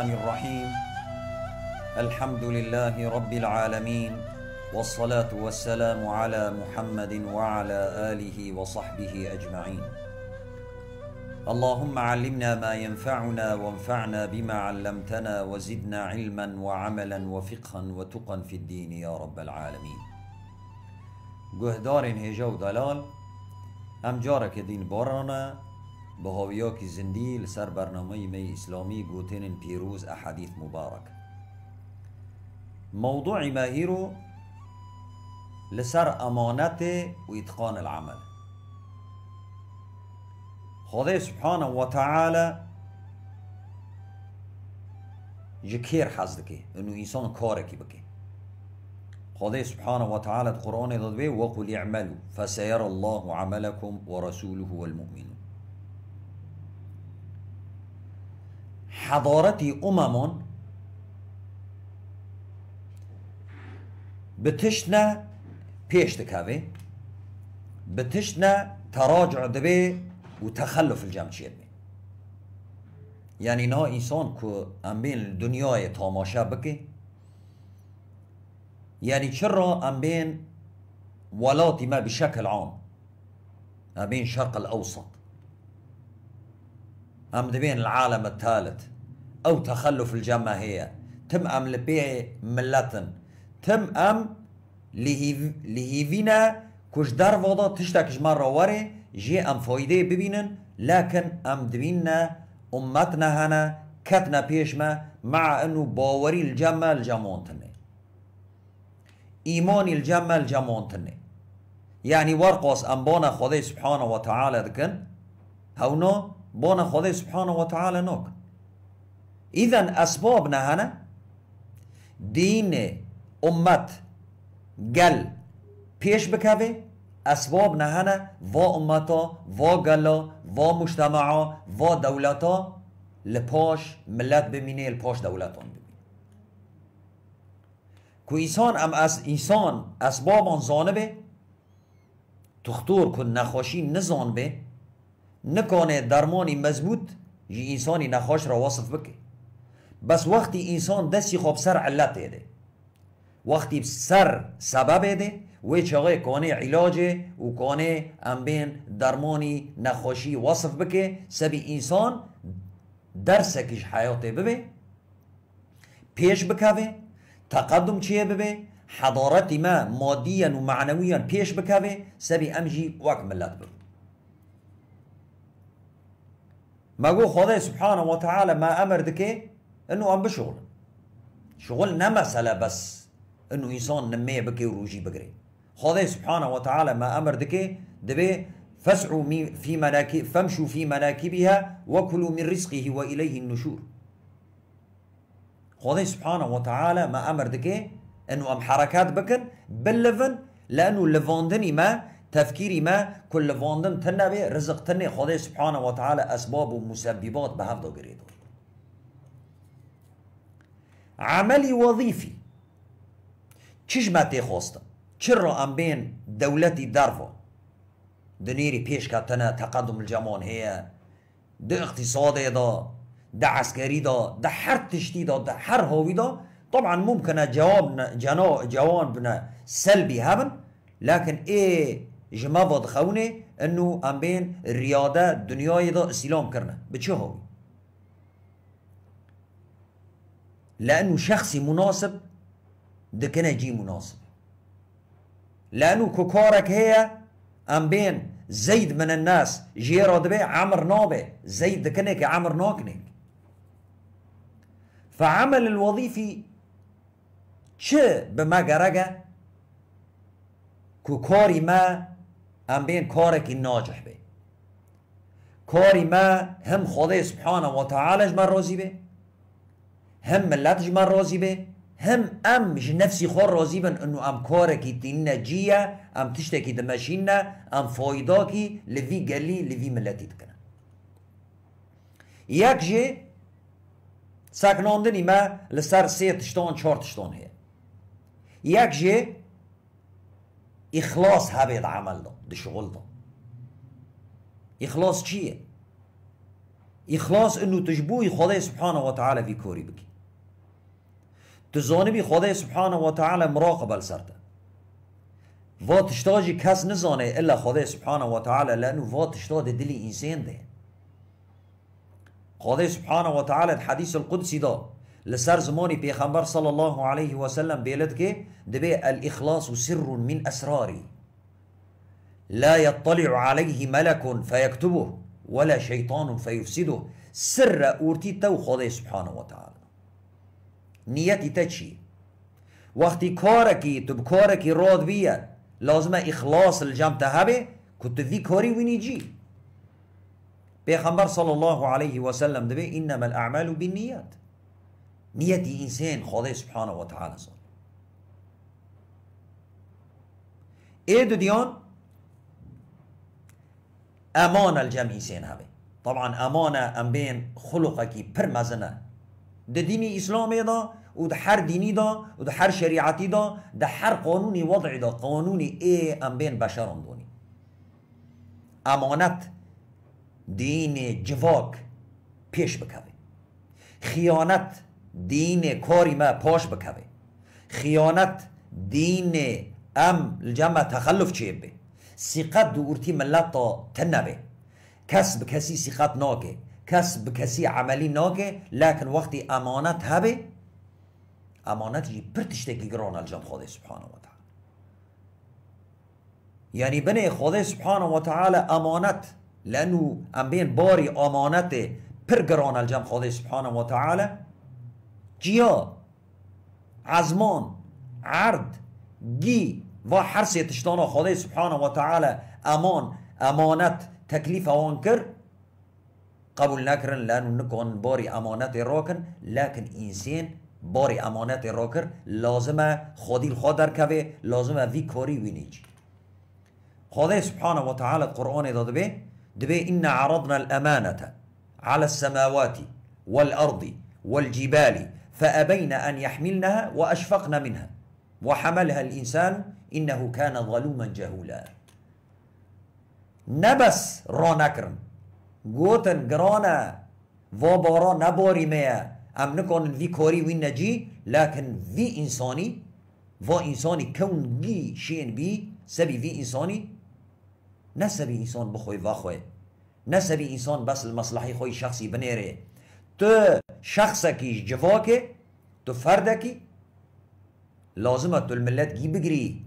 الرحمن الرحيم الحمد لله رب العالمين والصلاة والسلام على محمد وعلى آله وصحبه أجمعين اللهم علمنا ما ينفعنا وانفعنا بما علمتنا وزدنا علما وعملا وفقها وتقا في الدين يا رب العالمين قهدار هجو دلال أمجارك دين دین بەهۆویۆکی زندی برنامه می اسلامی گوتن پیروز احادیث مبارک موضوع ما ماهیرۆ لسر امانت و اتقان العمل خدا سبحانه وتعالى تعالی جکیر حزد که انو انسان کار کی بکی خدا سبحانه وتعالى قرآن داد به وقل اعملوا فسيرى الله عملكم ورسوله المؤمنون حضارتي أمم بتشنا بيش تكافي بتشنا تراجع دبي وتخلف الجمشير يعني نا انسان كو ام بين دنیای تماشا بکی يعني شرا ام بين ولاتي ما بشكل عام ام بين الشرق الاوسط ام بين العالم الثالث أو تخلف الجماهير تم أم لبيع ملتن تم أم لهي فينا كوش دار فوضى تشتاك مرة وري جي أم فويدة ببينن لكن أم دبينا أمتنا هنا كتنا بيشما مع أنه باوري الجمع الجمونتني إيماني الجمع الجمونتني يعني ورقص أم بونا خدي سبحانه وتعالى دكن هونو بونا خدي سبحانه وتعالى نوك إذا أسبابنا نهانا دين أمت گل پیش بکوه اسباب نهنه و امتا و گلا و مجتمعا و دولتا لپاش ملت بمینه لپاش دولتان بمینه که ایسان ام از ایسان اسبابان زانبه تختور کن نخاشی نزانبه نکانه درمانی مضبوط جی انسانی نخاش را وصف بکه بس وقتی انسان دستی خوب سر علت ده وقتی سر سبب ده و چاقه کانه علاج و کانه امبین درمانی نخوشی وصف بکه سبی انسان درسکش حیاته ببه پیش بکوه تقدم چیه ببه حضارت ما مادیا و معنویا پیش بکوه سبی امجی وک ملت ببه مگو خدا سبحانه و تعالی ما امر دکه انه عم بشغل شغلنا مسألة بس انه انسان نمي بكي وروجي بكري خذي سبحانه وتعالى ما امر دكي دبي فسعوا في مناكب فامشوا في مناكبها وكلوا من رزقه واليه النشور خذي سبحانه وتعالى ما امر دكي انه ام حركات بكن بلفن لانه لفوندني ما تفكيري ما كل فوندن تنبي رزق تني خذي سبحانه وتعالى اسباب ومسببات بهذا قريدور وظيفي چش ما تی خوستم چرا ام بين دولتي درو دنيري بيش كاتنا تقدم الجمون هي ده اقتصادي دا ده عسكري دا ده حر تشتي دا ده حر هوي دا طبعا ممكن جواب جنا جوابنا سلبي هبن لكن ايه جمابض خونه انه ام بين رياده دنياي دا استلام كرنا بتشو هوي لأنه شخصي مناسب ده كان يجي لأنه كوكورك هي أم بين زيد من الناس جيرود بي عمر نوبي زيد كنك عمر نوكنك فعمل الوظيفي تش بما جرجا كوكوري ما أم بين كورك الناجح به كوري ما هم خدي سبحانه وتعالى جمال روزي به هم ملت جمع راضی به هم ام نفسی خور راضی بن انو ام کی تین نجیه ام تشت کی دمشین نه ام کی لوی گلی لوی ملتی دکنه یک جه سکناندنی ما لسر سه تشتان چار تشتان هی یک جه اخلاص هبید عمل دا ده شغل دا اخلاص چیه؟ اخلاص انو تجبوی خدای سبحانه و تعالی فی کوری بکی تو زانه بی خدا سبحانه و تعالی مراقبه سرته وات شتاجی کس نزانه الا خدا سبحانه و تعالی لانو وات شتاد دلی انسان ده خدا سبحانه و تعالی حدیث القدسی دا لسر زمانی پیغمبر صلى الله عليه وسلم بيلدك دبی الإخلاص سر من أسراري لا يطلع عليه ملك فيكتبه ولا شيطان فيفسده سر أورتي تو خدي سبحانه وتعالى نیتی تا چی وقتی کارکی تو بکارکی راد بیاد لازمه اخلاص الجام تا هبه که تو کاری وینی جی پیغمبر صلی الله علیه و سلم دبه انما الاعمال بالنیات نیتی انسان خدا سبحانه و تعالی صلی ایدو دیان امان الجمع انسان هبه طبعا امانه ام بین کی پر مزنه ده ديني اسلامي ده وده حر ديني ده وده حر شريعتي ده ده حر قانوني وضع ده قانوني ايه ام بين بشر اندوني امانت دين جواك پیش بکوه خیانت دین کاری ما پاش بکوه خیانت دین ام الجمع تخلف چیه به سیقت دورتی ملت تا تنبه کس به کسی سیقت ناکه کس به کسی عملی ناگه لکن وقتی امانت هبه امانت جی پرتشتگی گران الجام خدا سبحانه و تعالی یعنی بنه خدا سبحانه و تعالی امانت لانو ام بین باری امانت پر گران الجام خدا سبحانه و تعالی جیا عزمان عرد گی و حرسی تشتانه خدا سبحانه و تعالی امان امانت تکلیف آن کرد قبول نکردن لانو نکن باری امانت راکن لکن انسان باری امانت راکر لازمه خودی خود در کوه لازمه وی کاری وینیج خدا سبحانه و تعالی قرآن داده به دبه ان عرضنا الامانه على السماوات والارض والجبال فابين ان يحملنها واشفقن منها وحملها الانسان انه كان ظلوما جهولا نبس را Gåten, grana, var bara nabari med. امنکن وی کاری وی نجی لكن وی انسانی و انسانی کون گی شین بی سبی وی انسانی نه سبی انسان بخوی و خوی نه سبی انسان بس المصلحی خوی شخصی بنیره تو شخصکی جواکه تو فردکی لازمه تو الملت گی بگری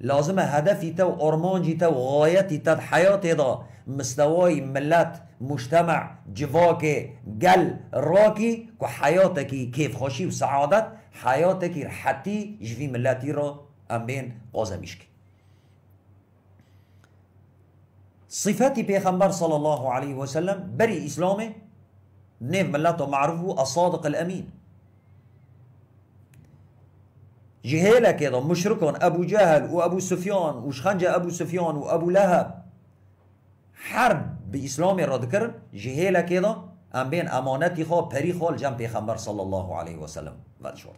لازمه هدفی تو ارمانجی تو غایتی تو حیاتی دا مستواي ملات مجتمع جفاكي قل راكي وحياتكي كيف خوشي وسعادت حياتك رحتي جفي ملاتي را أمين قازميشكي صفاتي بيخنبر صلى الله عليه وسلم بري إسلامي نيف ملاته معروفه الصادق الأمين جهيلة كده مشركون أبو جهل وأبو سفيان وشخنجة أبو سفيان وأبو لهب حرب باسلام رد جهيلا جهیل ام بين امانتی خواه پری خواه جمع پیغمبر صلی الله عليه وسلم سلم ود شد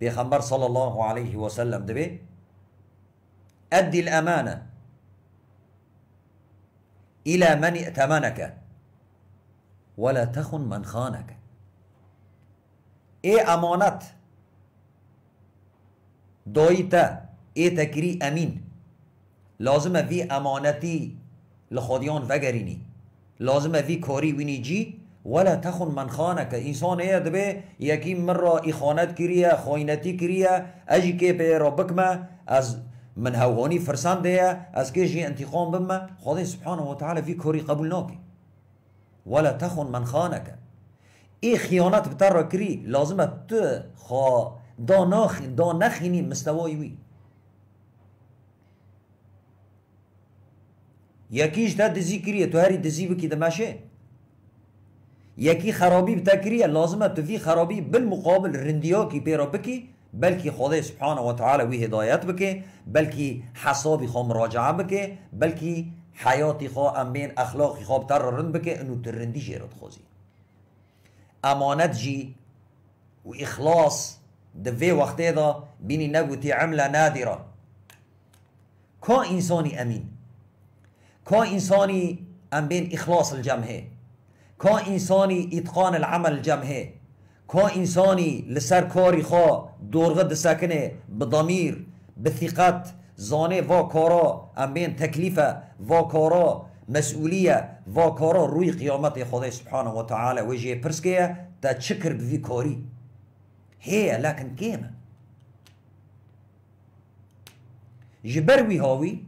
پیغمبر الله عليه وسلم دبي ادي الامانه الى من ائتمنك ولا تخن من خانك ای امانت دویته اعتکری امین لازمه وی امانتی لخودیان وگرینی لازمه وی کاری وینی جی ولا تخون من خانک انسان ای دبه یکی من را اخانت کریه خاینتی کریه اجی که پی را بکمه از من هوانی فرسان دیه از که جی انتقام بمه خدا سبحانه و تعالی وی کاری قبول ناکی ولا تخون من خانک ای خیانت بتر را کری لازمه تو خوا دا نخینی مستوای وی یکیش تا دزی کریه تو هری دزی بکی دمشه یکی خرابی بتا کریه لازمه تو فی خرابی بالمقابل رندیا کی پیرا بکی بلکی خدای سبحانه و تعالی وی هدایت بلكي بلکی حسابی خو مراجعه بکه بلکی حیاتی خو امین اخلاقی خو بتر رند بکه انو ترندی جیرد خوزی امانت جی و اخلاص دفي وقت دا بيني نقوتي عملة نادرة كا إنساني أمين إنساني أم بين إخلاص الجمهة إنساني إتقان العمل الجمهة إنساني لسر كاري خوا دورغد ساكنه بضمير بثقة زانه وا کارا ام بين تكليفة وا کارا مسئولیه وا کارا روی قیامت خدای سبحانه وتعالى تعالی وجه پرسکیه تا چکر بوی کاری هیه لکن کیمه جبروی هاوی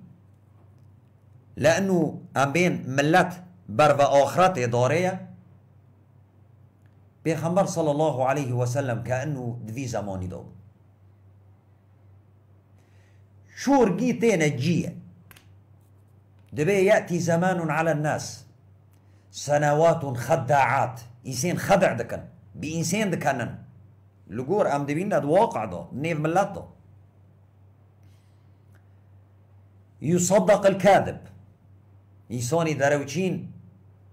لأنه أم بين ملت بر اخرات آخرت داره پیغمبر الله عليه وسلم كانه که موني دو شور تین جیه دبي ياتي زمان على الناس سنوات خداعات انسان خدع دكن بإنسان دكنن لجور أم دبينا دواقع واقع نيف ملات دو يصدق الكاذب انسانی دروچین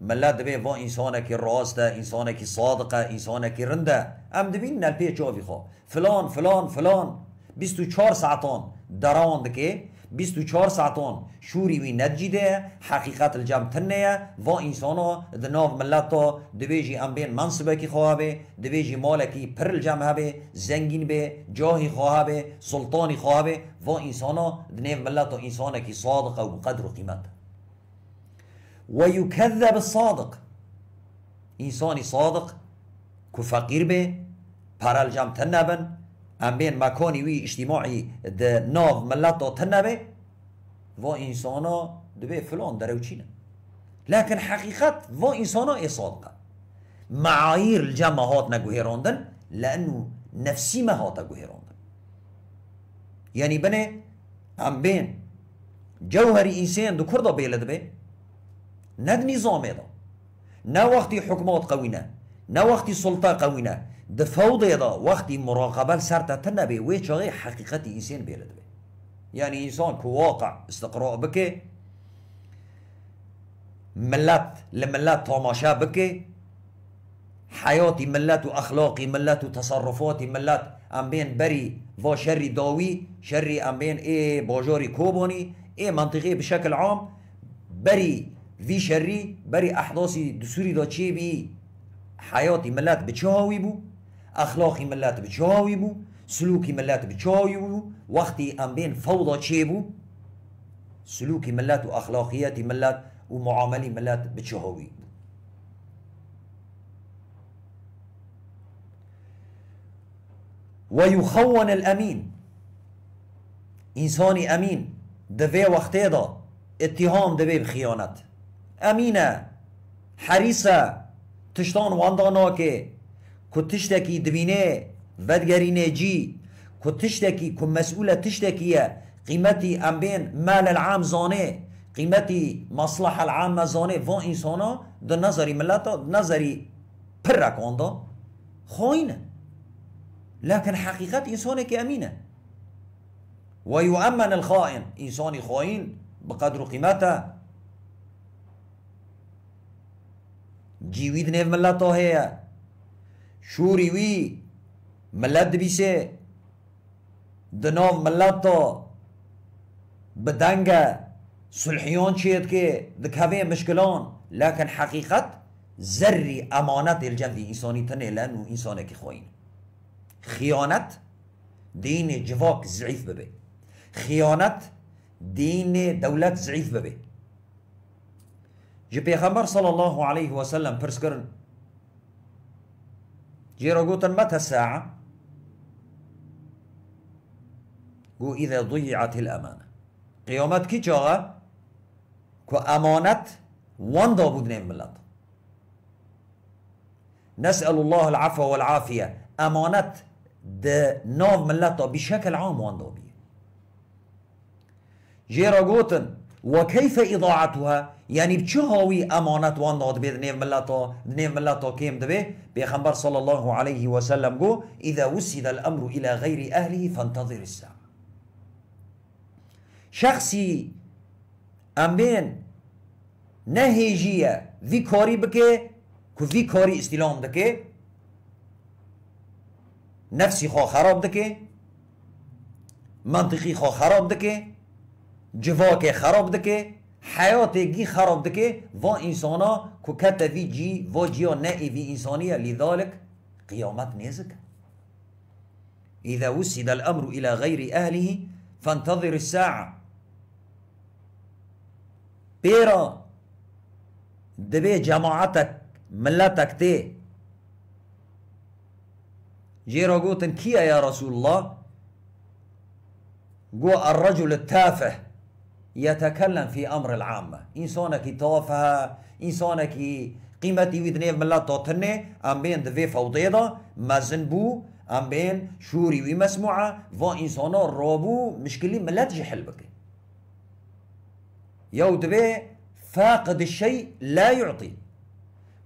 ملت دبی و انسانه که راسته انسانه که صادقه انسانه که رنده ام دبین نلپی چاوی خواه فلان فلان فلان 24 ساعتان دراند که 24 ساعتان شوری وی نجیده حقیقت الجام تنه و انسانا دناف ملتا دویجی ام بین منصبه کی خواه به دویجی مال کی پر الجام هبه زنگین به جاهی خواه به سلطانی خواه به و انسانا دناف ملتا انسانه کی صادقه و قدر و قیمت ويكذب الصادق انسان صادق که فقیر به پرال جام تنبن ام بین مکانی وی اجتماعی ده ناو ملت دا تنبه و انسانا دبه فلان دروچینه لكن حقيقة و إنسانا إيه صادقة معايير الجمع هاتنا قهيراندن لأنه نفسي ما هاتا قهيراندن يعني بني أم بين جوهري إنسان دو كردو بيلد بي ند نظام دا نا وقتی حکمات قوینه نه وقتی سلطه قوينا د فوض دا وقتی مراقبه سر تنه به وی چاقی حقیقت انسان بیرد به یعنی يعني انسان کو واقع استقراء بکه ملت لملت تماشا بكي حياتي ملت وأخلاقي ملت وتصرفاتي ملت أم بين بري و شري داوي شري أم بين اي باجاري كوبوني اي منطقي بشكل عام بري وی بری احداثی دسوری دا چیه بی حیاتی ملت به چه هاوی بو اخلاقی ملت به چه هاوی بو سلوکی ملت به چه هاوی بو وقتی ام بین فوضا چیه بو سلوکی ملت و اخلاقیاتی ملت و معاملی ويخون الأمين إنساني أمين دفي وقتي دا اتهام دفي بخيانت امينة حریصه تشتان واندا ناکه که تشتکی دوینه بدگرینه جی که تشتکی که مسئول تشتکیه قیمتی مال العام زانه قيمتي مصلحة العامة زانه و انسانا در نظری ملتا در نظری پر رکاندا خاینه لكن حقيقة إنسانك أمينة ويؤمن الخائن إنسان خوين بقدر قيمته جیوید نیو ملا تو ہے شوری وی ملد بیسے دنو ملا تو بدنگ سلحیون چید که دکوه مشکلان لکن حقیقت زری امانت الجمعی انسانی تنه لن و انسانه که خوین خیانت دین جواک ضعیف ببه خیانت دین دولت ضعیف ببه جي پیغمبر صلى الله عليه وسلم پرس کرن جي رغوتن متى الساعة گو إذا ضيعت الأمانة قيامت كي جاغا كو أمانت وان دابود نيم ملت نسأل الله العفو والعافية أمانت د ناو ملتا بشكل عام وان دابي جي رغوتن وكيف إضاعتها يعني بشهاوي أمانة وانداد بيد نيف ملتا نيف ملتا كيم دبي بيغمبر صلى الله عليه وسلم جو إذا وسد الأمر إلى غير أهله فانتظر الساعة شخصي أمين نهيجية في كوري بكي كو في كوري استلام دكي نفسي خو خراب دكي منطقي خو خراب دكي جوا خراب دکه حياتي جي خراب دکه و انسانا که کتا وی جي و جیا نه وی انسانیه لذالک قیامت إذا وسد الأمر إلى غير أهله فانتظر الساعة بيرا دبي جماعتك ملتك تي جيرا قوتن كيا يا رسول الله قو الرجل التافه يتكلم في أمر العامة إنسانك كي توفها إنسانا كي قيمتي ويدنيف ملا توتني أم بين دفي فوضيضة ما بو أم بين شوري ومسموعة فو إنسانا روبو مشكلي ملا تجي حل يو دبي فاقد الشيء لا يعطي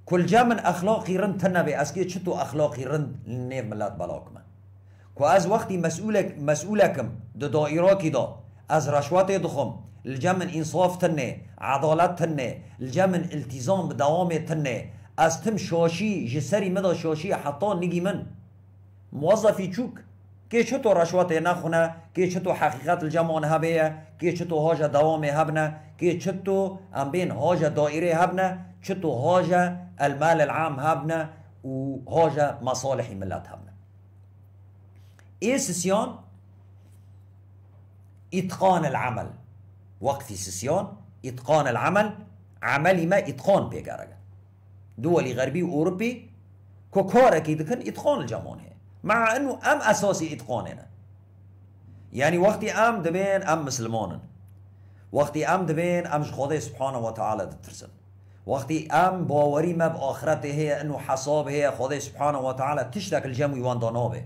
كل جامن أخلاقي رند تنبي أسكي شتو أخلاقي رند لنيف ملات بلاكما كو أز وقتي مسؤولك مسؤولكم دو دائراكي دا أز رشواتي دخم الجا انصاف تنه عدالت تنه الجا التزام بدوام تنه از تم شاشی جسری مدا شاشی حتی نگی من موظفی چوک که چطو رشوت نخونه که چطو حقیقت الجمان هبه که چطو هاج دوام هبنه که چطو امبین هاج دائره هبنه چطو هاج المال العام هبنه و هاج مصالح ملت هبنه ايه سيسيان اتقان العمل وقت سيسيون إتقان العمل عملي ما إتقان بيجارجا دولي غربي اوروبي كوكورا كي دكن إتقان الجامون هي مع أنه أم أساسي هنا يعني وقتي أم دبين أم مسلمون وقتي ام دبين ام خدا سبحانه وتعالى تعالی دترسن ام باوري ما به هي انه انو حساب هي خدا سبحانه وتعالى تشتك الجام يوان وان دانابه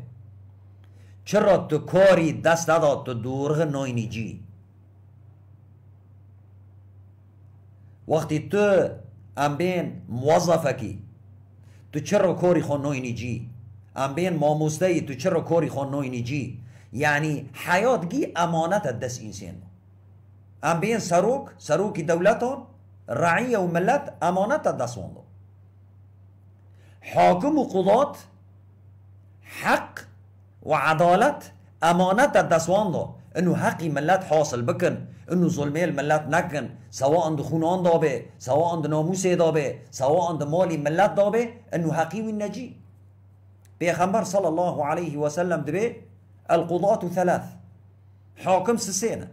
چرا تو کاری دست داد تو دورغ ناینیجی вақти ту амбен муваззафакӣ ту чаро кори хонои ниҷӣ амбен момӯстаи ту чаро кори хонои ниҷӣ яъне ҳаёт гӣ амонатат даст инсен амбен сарук саруки давлатон раияу миллат амонатат дастондо ҳокиму қудот ҳақ ва адолат амонатат дастондо انه حقي ملات حاصل بكن انه ظلميل ملات نكن سواء دو خونان دابه سواء دو ناموس دابه سواء دو مالي ملات دابه انه حقي والنجي بيخمر صلى الله عليه وسلم دبي القضاة ثلاث حاكم سسينة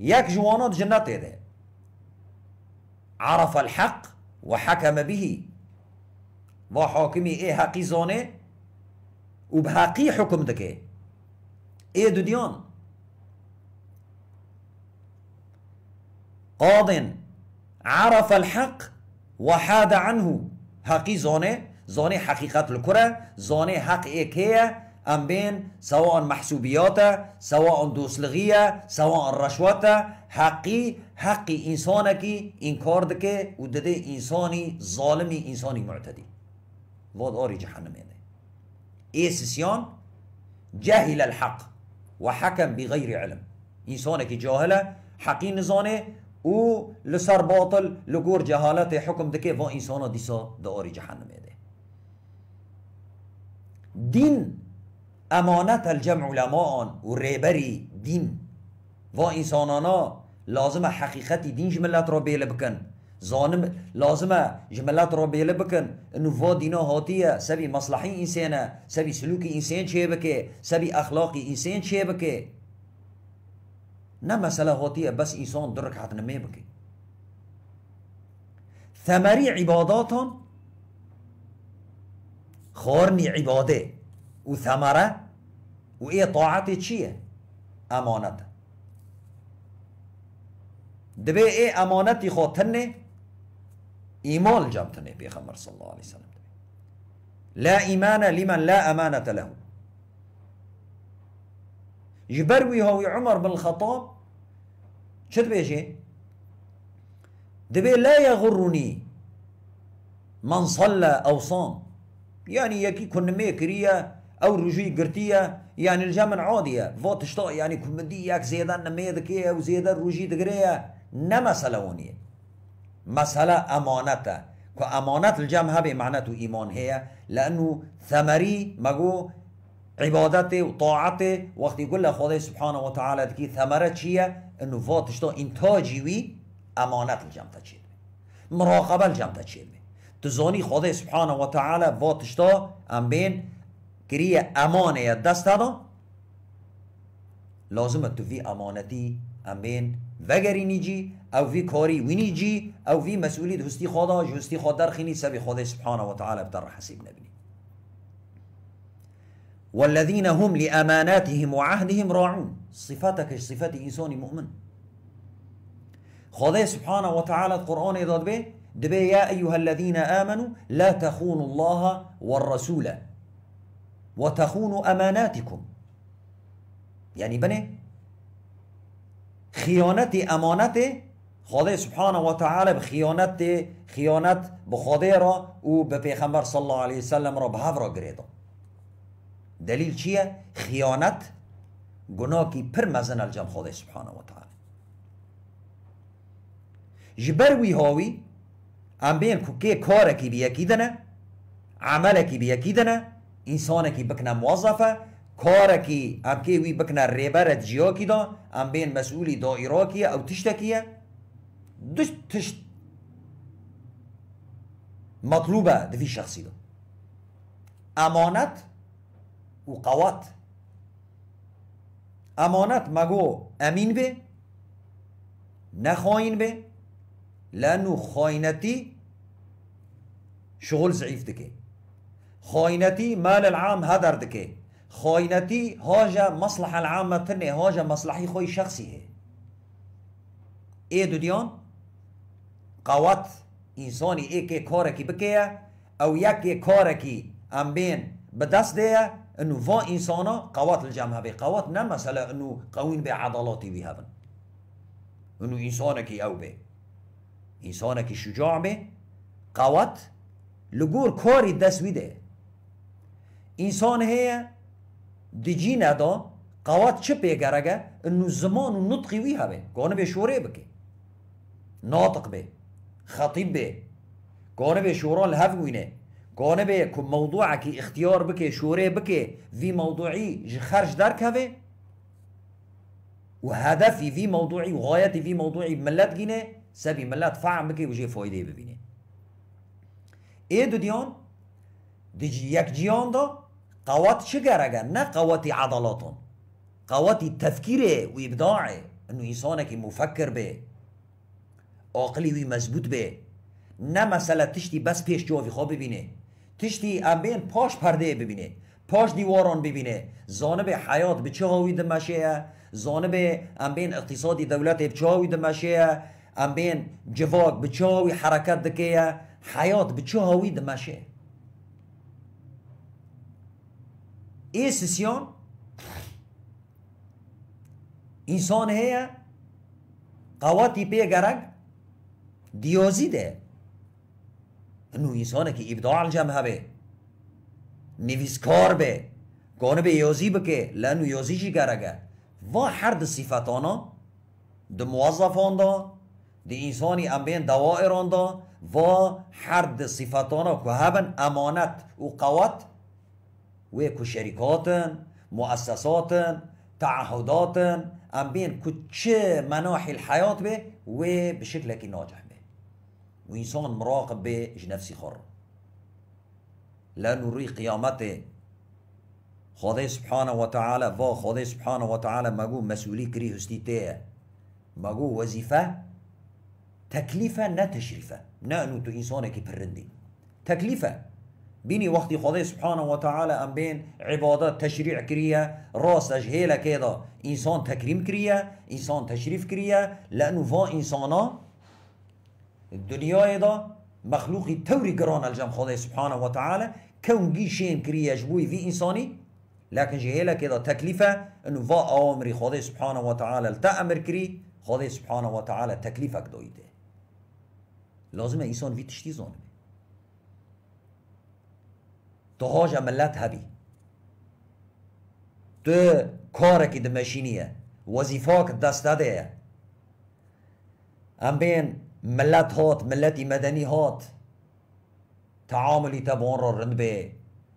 ياك جوانات جنات ده عرف الحق وحكم به وحاكمي ايه حقي زانه وبهاقي حكم دكيه ايه دوديون قاض عرف الحق وحاد عنه حقي زوني زوني حقيقة الكرة زوني حق إيكية أم بين سواء محسوبيات سواء دوسلغية سواء رشوة حقي حقي إنسانك انكاردك ودده إنساني ظالمي إنساني معتدي واد آري جهنم إيه سيسيان جهل الحق وحكم بغير علم انسانك جاهله حقی نزانه او لسر باطل لگور جهالة حكم دكي و انسان ديسا داري جهنم ده دين أمانة الجمع علماء و ريبري دين و انسانانا لازم حقيقة دين جملات را بیل زانم لازمه جملات ربيله بكن انه فا دينا هاتيه سبي مصلحي انسانه سبي سلوكي انسان چه بكه سبي اخلاقي انسان چه بكه نه مسألة هاتیه بس انسان درک حد نمی بکی ثمری عباداتان خورنی عباده و ثمره و ای طاعت چیه امانت دبه ای امانتی خود ایمان النبي پیغمبر صلى الله عليه وسلم لا إيمان لمن لا امانة له يبروي هو عمر بن الخطاب شد بيجي دبي لا يغرني من صلى أو صام يعني يكي كن ميكرية أو رجوي قرتية يعني الجمن عادية فوت شطاء يعني كمدي ياك زيدان نميدك وزيدان رجوي دقرية نما سلونية مسألة أمانته كأمانات الجمع بمعنى إيمان هي لأنه ثمري مجو عبادته وطاعته وقت يقول له خدي سبحانه وتعالى ذكي ثمره شيء انه فاتش تو إنتاجي وی امانت الجمع تا مراقبه الجمع تا چیه خدي سبحانه وتعالى فاتش تو ام بين كريه امانه دست دا لازم تفي أمانتي ام بين وگری نیجی او وی کاری وی نیجی او وی مسئولیت هستی خدا هستی خدا در خینی سبی خدا سبحانه و تعالی بدر حسیب نبینی والذین هم لأماناتهم وعهدهم راعون صفاتك صفات إنسان مؤمن خدا سبحانه و تعالی قرآن إذا به دبي يا أيها الذين آمنوا لا تخونوا الله والرسول وتخونوا أماناتكم يعني بني خیانت امانت خدا سبحانه و تعالی به خیانت خیانت به خدا را او به پیغمبر صلی الله علیه وسلم را به را گرید دلیل چیه؟ خیانت گناه پر مزن الجم خدا سبحانه و تعالی جبروی هاوی ام بین که کارکی بیکی دنه عملکی بیکی دنه انسانکی بکنه موظفه کار ام که وی بکنه ریبرت جیاکی دا ام بین مسئولی دائراکیه او کیه؟ دوست تشت مطلوبه دوی شخصی دا امانت و قوات امانت مگو امین به نخواین به لانو خاینتی شغل ضعیف دکه خاینتی مال العام هدر دکه خوينتي هاجه مصلحه العامه تنه هاجه مصلحی خوی شخصیه ای دودیان قوات انساني ای كي کارکی بكيا او يكي کارکی ام بين بدس ديا انو فا انسانا قوات الجامعة بي قوات نا مثلا انو قوين بي عضلاتي بي هبن انو انسانكي او بي انسانكي شجاع بي قوات لگور کاری دست بیده انسان هي دیجی دا قوات چه پیگرگه انو زمان نطقی وی هبه گانه به شوره بکه ناطق به خطیب به گانه به شورا وینه گانه به کم موضوع که اختیار بکه شوره بکه وی موضوعی خرج درک هبه و هدفی وی موضوعی و غایتی وی موضوعی ملت گینه سبی ملت فعم بکه و جه فایده ببینه ای دو دیان دیجی یک جیان دا قوات شجرة نه قوات عضلاتهم قوات التفكير وإبداع إنه إنسانك مفكر به عقلي ومزبوط به نه مثلا تشتي بس بيش جوی خو ببینه تشتي امبين پاش پرده ببینه پاش دیواران ببینه زانب حیات به چه هاوید مشه زانب امبین اقتصادی دولت به چه هاوید مشه امبین جواک به چه هاوی حرکت دکه حیات به چه هاوید مشه esse senhor انسان هی قواتی پی گرگ دیوزیده نو انسانه که ابداع الجمع به نویسکار به گانه به یوزی بکه لانو یوزی چی گرگه و هر ده صفتانا ده موظفان دا دی انسانی امبین دوائران دا و هر ده صفتانا که هبن امانت و قوات ويكو شركات مؤسسات تعهدات ام بين كتش مناحي الحياة به وبشكلك ناجح به وإنسان مراقب به جنفسي نفسي خر لانو نري قيامته خدای سبحانه وتعالى تعالی و سبحانه وتعالى تعالی مگو مسئولی کری هستی ته مگو وظیفه تکلیفه نه تو انسانه که پرندی بني وقت خدا سبحانه و تعالی ام بین عبادت تشریع کریه راس هیلا کیدا انسان تکریم کریه انسان تشریف کریه لانو وا انسانا دنیای دا مخلوق توری گران الجم خدا سبحانه و تعالی كون جيشين شين كريا جبوي في إنساني لكن جهيلا كده تكلفة انو فا أوامري خدي سبحانه وتعالى التأمر كري خدي سبحانه وتعالى تكلفة كدويته لازم إنسان في تشتي daha ملت هبی تو کارکی ده مشینیه Vazifak دسته ده ملت بین ملت هات ملتی مدنی هات تعاملی تبون را رند به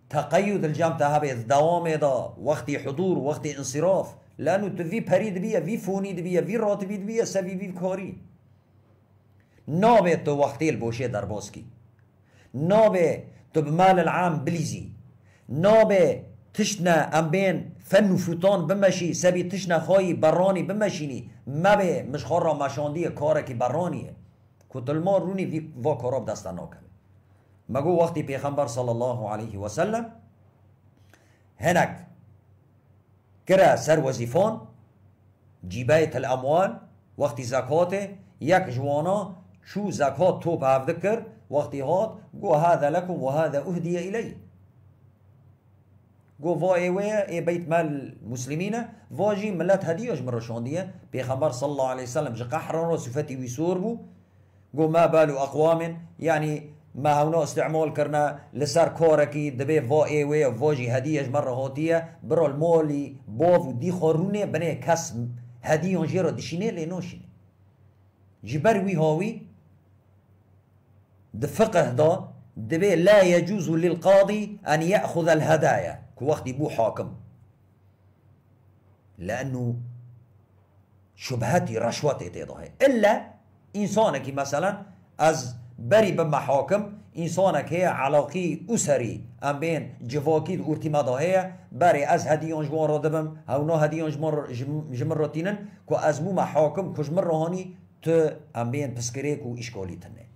تقید الجام تا از دوام دا وقتی حضور وقتی انصراف لانو تو وی پرید بیه وی فونید بیه وی راتبید بیه سوی وی کاری نابه تو وقتی البوشه در باسکی نابه تو بمال العام بليزي نابه تشنا امبين فن فوتان بمشي سبي تشنا خوي براني بمشيني ما به مش خورا ما کاره که براني کتل ما روني في وا دستانا دست ما مگو وقتی پیغمبر صلى الله عليه وسلم هناك كرا سر وظیفان جيباية الاموال وقت زكاة يك جوانا شو زكاة توب هفته کرد واغتغاط جو هذا لكم وهذا أهدي إليه گو وای وای اي بيت مال مسلمین ملات هديه هدیوش مرشاندیه بيخبر صلى الله عليه وسلم جا قحران را صفتی ویسور بو ما بالو اقوام يعني ما هونا استعمال كرنا لسار كوركي دبي وای وای واجی هدیش مره هاتیه برا المالی باو دی خارونه بنه کس هدیان جی را دشینه لیناشینه جبر وی هاوی دفقه ده دبي لا يجوز للقاضي أن يأخذ الهدايا كوقت بو حاكم لأنه شبهتي رشوتي تيضه إلا إنسانك مثلا از بري بمحاكم إنسانك هي علاقي أسري اسری ام بين جواکی ارتی هي بري از هدیان جوان ردبم أو نو هدیان جمر جمار كو که از محاكم كو کجمر رهاني تو ام بين پسکره که تنين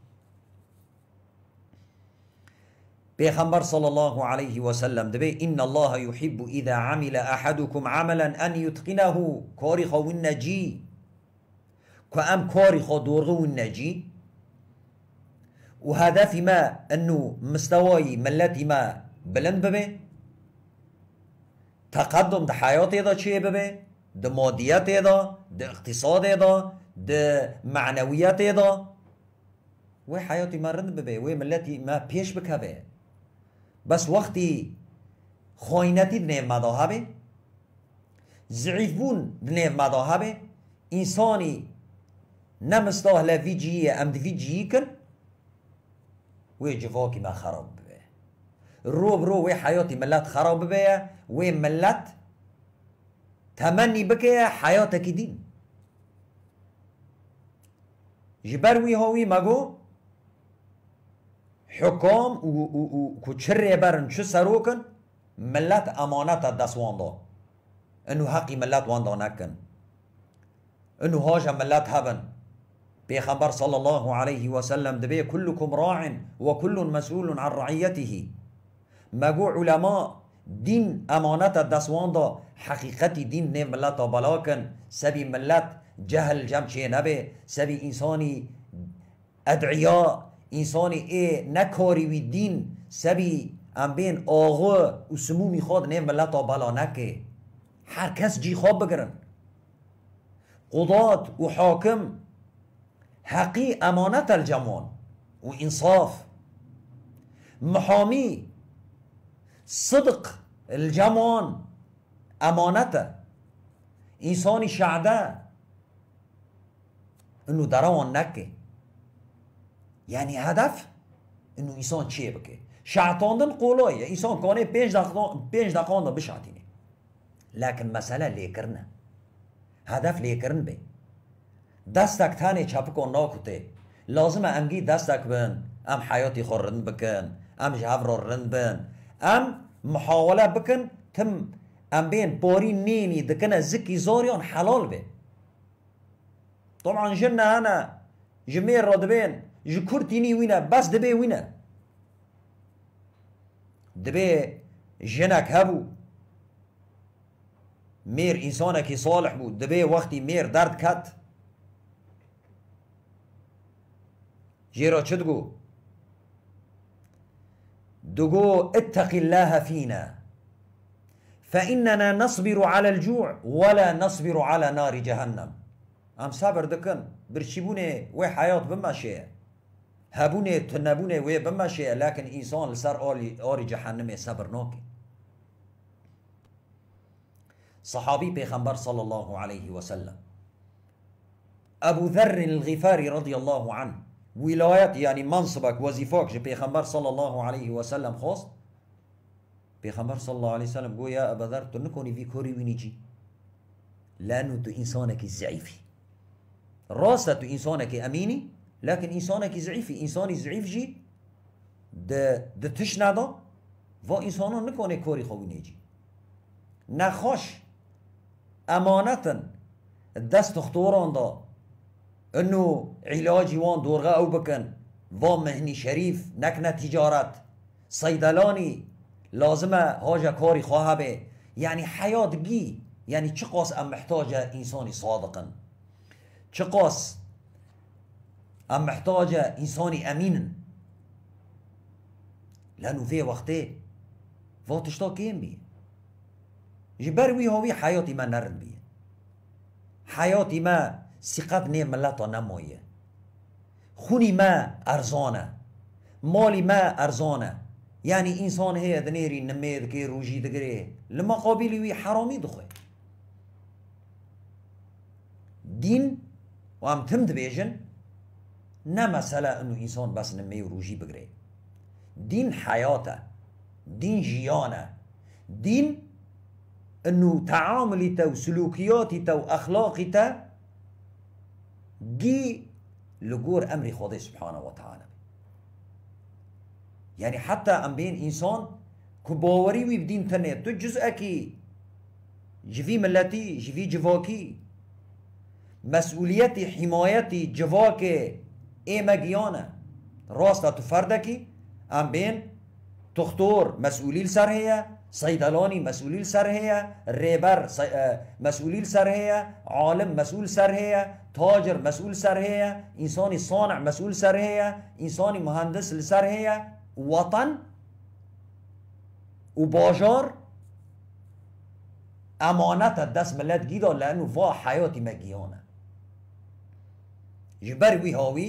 پیغمبر صلی الله علیه و سلم دبی ان الله يحب اذا عمل احدكم عملا ان يتقنه کاری خو نجی که ام کاری خو درغو نجی وهدفي ما انه مستواي ملاتي ما بلند ببه تقدم ده حياتي ده چه ببه ده مادياتي ده ده اقتصادي ده ده معنوياتي ده وي حياتي ما رند ببه وي ملاتي ما پیش بكبه بس وقتی خاینتی نعمدا هبه ضعیف بون نعمدا هبه انسانی نمستاه لفی جیه ام دوی جیه کن و جواکی ما خراب ببه رو برو و حیاتی ملت خراب ببه ملات ملت تمنی بکه حیاتك جبر جبروی هاوی مگو حكام وكتشري برن شو سروكن ملت امانات دست واندا انو حقي ملت واندا نكن انو هاجا ملت هبن پیغمبر صلى الله عليه وسلم دبي كلكم راع وكل مسؤول عن رعيته مگو علماء دين امانت دست واندا حقیقت دین نه ملت بلاکن سبی ملت جهل جمشي نبي سبي سبی انسانی انسان ای نکاری و دین سبی ام بین آغا و سمو میخواد نه ملت بلا نکه هر کس جی خواب بگرن قضات و حاکم حقی امانت الجمان و انصاف محامی صدق الجمان امانت انسان شعده انه دران نکه يعني هدف انه انسان چه بکه شعطاندن قولایه انسان کانه پنج دقیقه پنج دقیقه لكن مسألة ليكرنا هدف ليكرن بي دستك تاني چاپكو ناكوتي لازم امجي دستك بن ام حياتي خورن بكن ام جهف رو بن ام محاوله بكن تم ام بين بوري نيني دكنا زكي زوريون حلال بي طبعا جنا انا جميل بين ji kurtinî wîne بس دبي wîne دبي jinek hebû مير انسانك صالح بو دبي وقتي مير درد كات جيرا چدگو دقو اتق الله فينا فإننا نصبر على الجوع ولا نصبر على نار جهنم أم صبر دكن برشيبوني وي حياة بماشيه هبونه تنبونه وي بمشه لكن انسان لسر اولي اوري جهنم صبر نوكي صحابي پیغمبر صلى الله عليه وسلم ابو ذر الغفاري رضي الله عنه ولايات يعني منصبك وظيفك جي صلى الله عليه وسلم خوص پیغمبر صلى الله عليه وسلم گو يا ابا ذر تنكوني في كوري وينيجي لانه تو انسانك الزعيفي راسه تو انسانك اميني لكن كي ضعيف انسان ضعيف جي ده ده تش ندا و انسان نکنه كوري خو نيجي نخوش امانتا دست دختوران دا انو علاجی وان دورغا او بكن و مهني شريف نکنه تجارت صيدلاني لازمه هاجا کاری خواه به يعني حیات بی یعنی چقاس ام محتاج انسان صادقا چقاس أم محتاجة إنسان أمين لأنه في وقتي فاتشتا كيم بي جبروي هوي حياتي ما نرد بي حياتي ما ثقت نه ملتا نمایه خوني ما ارزانه مالي ما ارزانه يعني انسان هي دنيري نمید كي روجي دگره لما قابلی وي حرامي دخوه دين وام هم تم دبیجن نه مسئله انو انسان بس نمه و روژی بگره دین حیاته دین جیانه دین انو تعاملی و سلوکیاتی و اخلاقی تا گی لگور امر خدا سبحانه و تعالی يعني حتى ام بين انسان باوری وی بدين تنه تو جزءكي جوی ملتي جوی جواکی مسؤوليتي حمايتي جواکی ئێمە گیۆنە ڕۆستە توفەردەکی ئەم بێن تختۆر مەسئولیل سەر هەیە سەیدەلۆنی مەسئولیل سەر هەیە آه، ڕێبەر مەسئولیل سەر هەیە عالم مەسئول سەر هەیە تاجر مەسئول سەر هەیە ئینسانی سانع مەسئول سەر هەیە ئینسانی مهندس لەسەر هەیە وەتەن و باژار ئەمانەتە دەست ملەت گیدا لەن و وا حیاتی مەگیۆنە ji hawî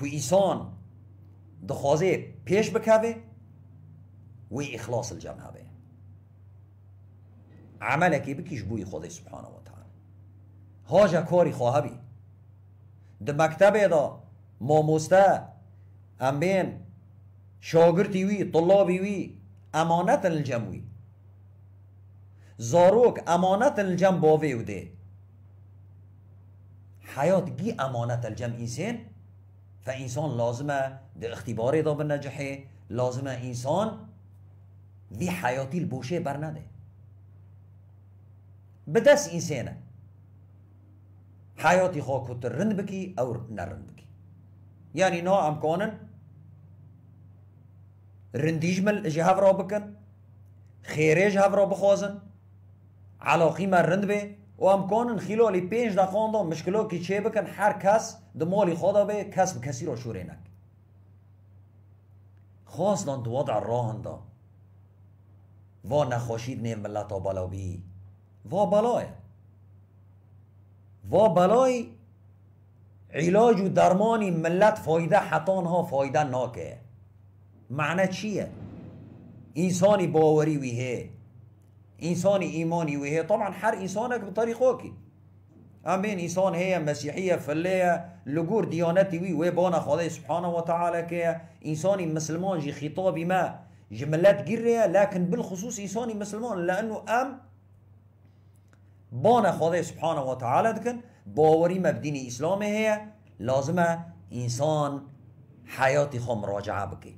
که ایسان دخوازه پیش بکوه و اخلاص الجمع به عملکی بکیش بوی سبحانه وتعالى تعالی هاجا کاری خواه بی ده دا ماموسته ام بین شاگرتی وی طلابی وی امانت الجموی زاروک امانت الجم باوی و ده حیات گی امانت الجم ایسین فإنسان لازمه اختبار دا بالنجحه لازمه إنسان وی حیاتی البوشه بر نده به دست انسانه حیاتی خواه کتر رند بکی او نرند بکی یعنی نا امکانن رندیج مل جهو را بکن خیره جهو را بخوازن علاقی من رند به و امکان خلال پنج دقان دا مشکلات که چه بکن هر کس ده مال خدا به کس کسی را شوره نک خاص دان دو وضع راه دا و نخوشید نیم ملت بلا بی و بلای و بلای علاج و درمانی ملت فایده حتان ها فایده ناکه معنی چیه؟ انسانی باوری ویه انساني ايماني وهي طبعا حر انسانك بطريقك امين انسان هي مسيحيه فلية لجور ديانتي وي وبانا خدای سبحانه وتعالى كي انساني مسلمان جي خطابي ما جملات قرية لكن بالخصوص انساني مسلمان لانه ام بانا خدای سبحانه وتعالى دكن باوري ما بدين اسلامه هي لازم انسان حياتي خم راجعه بكي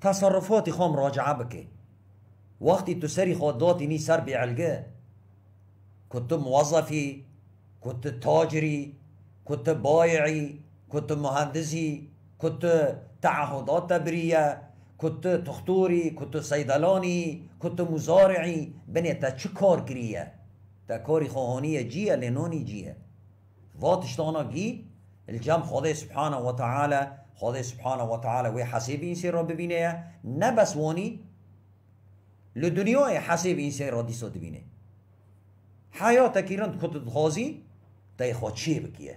تصرفاتي خم راجعه بكي وقتی تو سری خود داتی نی سر علگه کت موظفی کت تاجري کت بایعی کت مهندسي کت تعهدات تبرية کت تختوري کت سیدلانی کت مزارعي بني تا چه کار گریه تا کاری خواهانی جیه لنانی جیه واتشتانا گی الجم خدا سبحانه و تعالی خدا سبحانه و تعالی وی حسیبی این سی را ببینه نه بس وانی لدنيا حسب إنسان رادي صد بينه حياتك ایران خود خوازی تای خود چی بکیه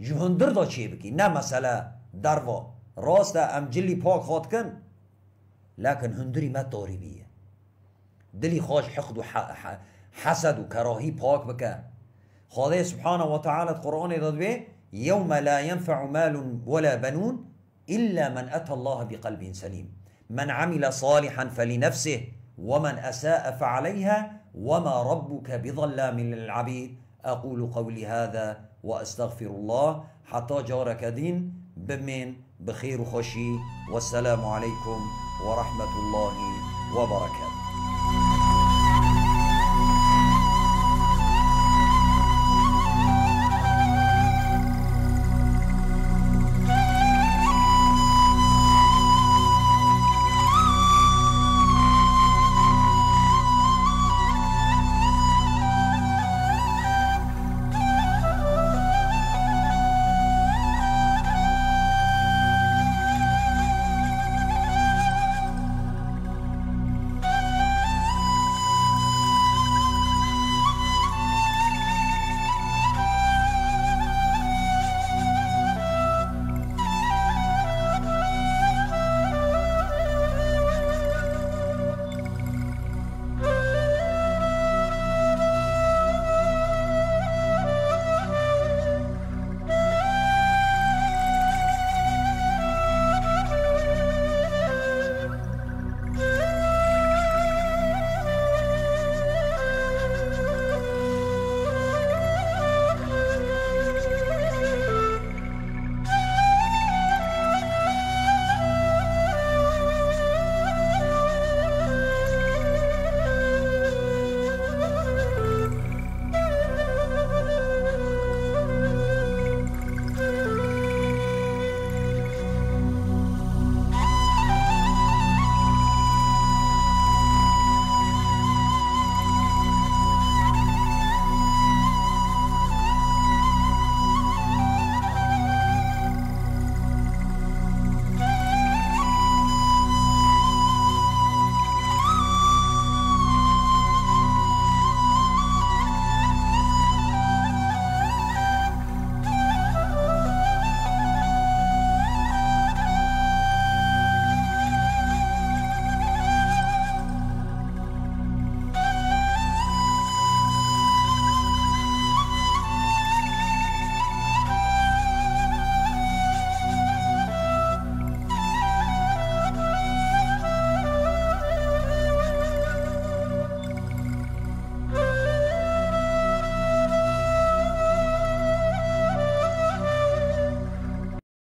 جهندر دا چی بکی نه مسئله دروا راست ام جلی پاک خود کن لیکن هندری ما تاری بیه دلی خواش حقد و حسد و کراهی پاک بکه خدای سبحانه و تعالی قرآن داد به یوم لا ينفع مال ولا بنون الا من اتى الله بقلب سلیم من عمل صالحا فلنفسه ومن اساء فعليها وما ربك بظلام للعبيد اقول قولي هذا واستغفر الله حتى جارك دين بمن بخير خشي والسلام عليكم ورحمه الله وبركاته